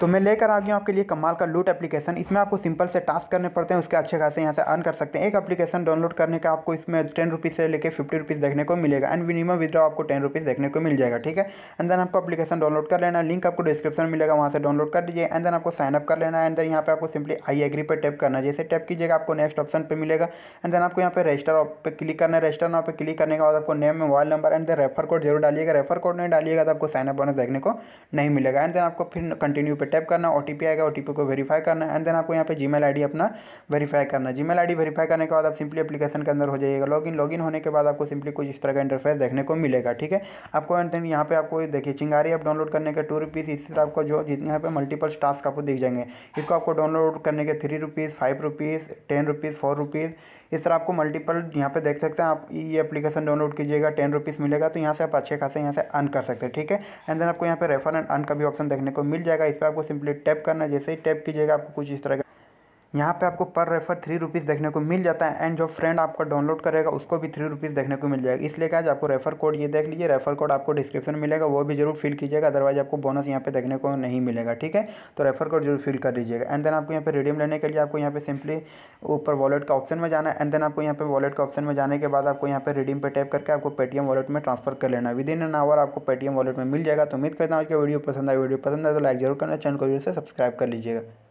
तो मैं लेकर आ गया हूँ आपके लिए कमाल का लूट एप्लीकेशन इसमें आपको सिंपल से टास्क करने पड़ते हैं उसके अच्छे खासे यहाँ से अर्न कर सकते हैं एक एप्लीकेशन डाउनलोड करने का आपको इसमें टेन रुपीज़ से लेकर फिफ्टी रुपीज़ देखने को मिलेगा एंड मिनिमम विद्रॉ आपको टेन रुपीज़ देखने को मिल जाएगा ठीक है एंड देन आपको अपलीकेशन डाउनलोड कर लेना लिंक आपको डिस्क्रिप्शन मिलेगा वहाँ से डाउनलोड कर लीजिए एंड देन आपको साइनअप कर लेना एंड देन यहाँ पर आपको सिंपली आई एग्री पर टैप करना जैसे टैप कीजिएगा आपको नेक्स्ट ऑप्शन पर मिलेगा एंड देन आपको यहाँ पर रजिस्टर पर क्लिक करना है रजिस्टर नाम पर क्लिक करने के बाद आपको name mobile number and then refer code जरूर डालिएगा रेफर कोड नहीं डालिएगा तो आपको साइनअप बोनस देखने को नहीं मिलेगा एंड देन आपको फिर कंटिन्यू पर टैप करना ओ आएगा ओ को वेरीफाई करना एंड देन आपको यहाँ पे जी मेल अपना वेरीफाई करना जी मेल वेरीफाई करने के बाद आप सिंपली एप्लीकेशन के अंदर हो जाइएगा लॉगिन लॉगिन होने के बाद आपको सिंपली कुछ इस तरह का इंटरफेस देखने को मिलेगा ठीक है आपको एंड देन यहाँ पे आपको देखिए चिंगारी आप डाउनलोड करने के टू रुपीज़ इसी तरह आपको जो जितने यहाँ पे मल्टीपल टास्क आपको दिख जाएंगे इसको आपको डाउनलोड करने के three rupees five rupees ten rupees four rupees इस तरह आपको मल्टीपल यहाँ पे देख सकते हैं आप ये एप्लीकेशन डाउनलोड कीजिएगा टेन रुपीज़ मिलेगा तो यहाँ से आप अच्छे खासे यहाँ से अन कर सकते हैं ठीक है एंड देन आपको यहाँ पे रेफर एंड अन का भी ऑप्शन देखने को मिल जाएगा इस पर आपको सिंपली टैप करना जैसे ही टैप कीजिएगा आपको कुछ इस तरह यहाँ पे आपको पर रेफर थ्री रुपीज़ देखने को मिल जाता है एंड जो फ्रेंड आपका डाउनलोड करेगा उसको भी थ्री रुपीज़ देखने को मिल जाएगा इसलिए आज आपको रेफर कोड ये देख लीजिए रेफर कोड आपको डिस्क्रिप्शन मिलेगा वो भी जरूर फिल कीजिएगा अदरवाइज आपको बोनस यहाँ पे देखने को नहीं मिलेगा ठीक है तो रेफर कोड जरूर फिल कर लीजिएगा एंड देन आपको यहाँ पर रिडीम लेने के लिए आपको यहाँ पर सिंपली ऊपर वॉलेट का ऑप्शन में जाना है एंड देन आपको यहाँ पर वॉलेट के ऑप्शन में जाने के बाद आपको यहाँ पर रिडीम पर टैप करके आपको पेटीएम वॉलेट में ट्रांसफर कर लेना है विद इन एन आवर आपको पेटीएम वॉलेट में मिल जाएगा तो उम्मीद करता हूँ कि वीडियो पसंद आए वीडियो पसंद आए तो लाइक जरूर करना चैनल को जरूर से सब्सक्राइब कर लीजिएगा